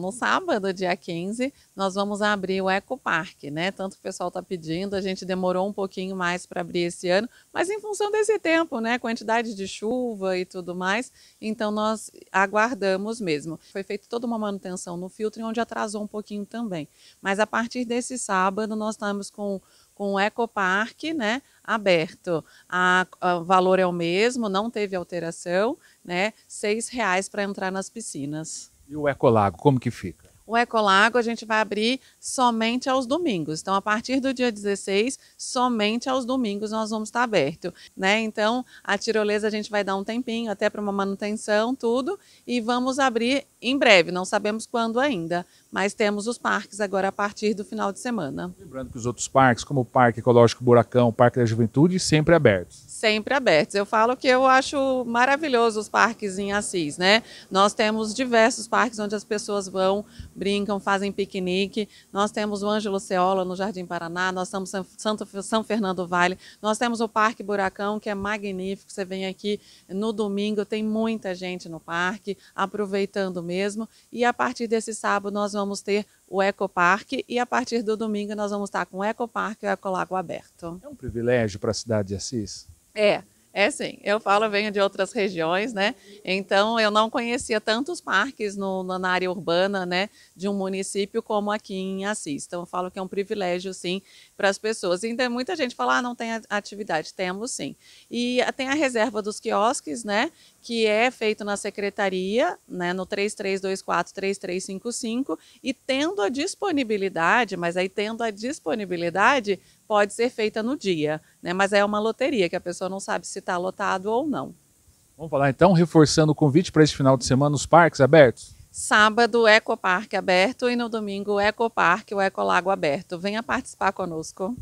No sábado, dia 15, nós vamos abrir o Eco Parque, né? Tanto o pessoal está pedindo, a gente demorou um pouquinho mais para abrir esse ano, mas em função desse tempo, né? Quantidade de chuva e tudo mais, então nós aguardamos mesmo. Foi feita toda uma manutenção no filtro, onde atrasou um pouquinho também. Mas a partir desse sábado, nós estamos com com um o Ecoparque né, aberto. A, a, o valor é o mesmo, não teve alteração, né, R$ 6,00 para entrar nas piscinas. E o Ecolago, como que fica? O Ecolago a gente vai abrir somente aos domingos. Então, a partir do dia 16, somente aos domingos nós vamos estar aberto, né? Então, a tirolesa a gente vai dar um tempinho até para uma manutenção, tudo, e vamos abrir em breve, não sabemos quando ainda, mas temos os parques agora a partir do final de semana. Lembrando que os outros parques, como o Parque Ecológico Buracão, o Parque da Juventude, sempre abertos sempre abertos. Eu falo que eu acho maravilhoso os parques em Assis, né? Nós temos diversos parques onde as pessoas vão, brincam, fazem piquenique. Nós temos o Ângelo Ceola no Jardim Paraná, nós temos Santo, São Fernando Vale, nós temos o Parque Buracão, que é magnífico. Você vem aqui no domingo, tem muita gente no parque, aproveitando mesmo. E a partir desse sábado nós vamos ter o Ecoparque e a partir do domingo nós vamos estar com o Ecoparque e o Ecolago aberto. É um privilégio para a cidade de Assis? É. É sim, eu falo, eu venho de outras regiões, né? Então eu não conhecia tantos parques no, na área urbana, né, de um município como aqui em Assis. Então eu falo que é um privilégio, sim, para as pessoas. Então muita gente fala, ah, não tem atividade, temos sim. E ah, tem a reserva dos quiosques, né, que é feito na secretaria, né, no 3324-3355, e tendo a disponibilidade, mas aí tendo a disponibilidade, pode ser feita no dia, né? Mas é uma loteria que a pessoa não sabe se está lotado ou não. Vamos falar então, reforçando o convite para esse final de semana, os parques abertos? Sábado, Ecoparque aberto e no domingo, Ecoparque, o Ecolago aberto. Venha participar conosco.